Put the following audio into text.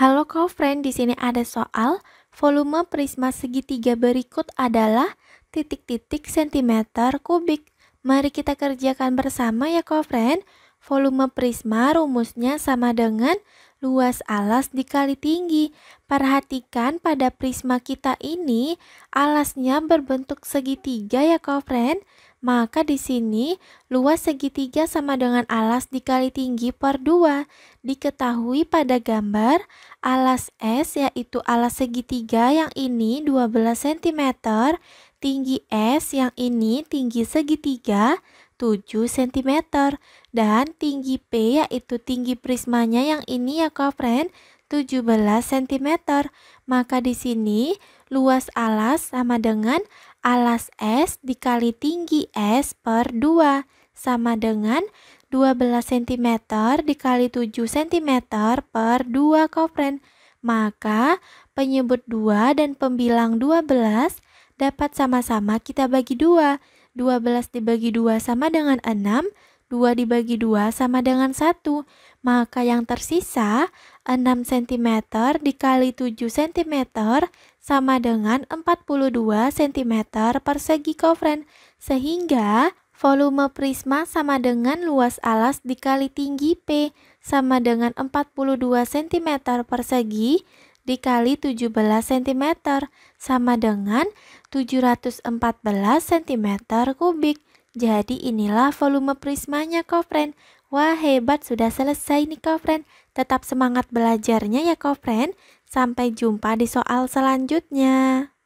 Halo friend, di sini ada soal volume prisma segitiga berikut adalah titik-titik sentimeter kubik. Mari kita kerjakan bersama ya friend volume prisma rumusnya sama dengan luas alas dikali tinggi. Perhatikan pada prisma kita ini alasnya berbentuk segitiga ya friend. Maka di sini luas segitiga sama dengan alas dikali tinggi per 2. Diketahui pada gambar alas S yaitu alas segitiga yang ini 12 cm, tinggi S yang ini tinggi segitiga cm dan tinggi P yaitu tinggi prismanya yang ini ya kak friend 17 cm. Maka di sini luas alas sama dengan alas S dikali tinggi S per 2 sama dengan 12 cm dikali 7 cm per 2 kopren. Maka penyebut 2 dan pembilang 12 dapat sama-sama kita bagi 2 12 dibagi 2 sama dengan 6, 2 dibagi 2 sama dengan 1. Maka yang tersisa 6 cm dikali 7 cm sama dengan 42 cm persegi kofren. Sehingga volume prisma sama dengan luas alas dikali tinggi P sama dengan 42 cm persegi dikali 17 cm sama dengan 714 cm kubik. Jadi inilah volume prismanya Kofren. Wah hebat sudah selesai nih Kofren. Tetap semangat belajarnya ya Kofren. Sampai jumpa di soal selanjutnya.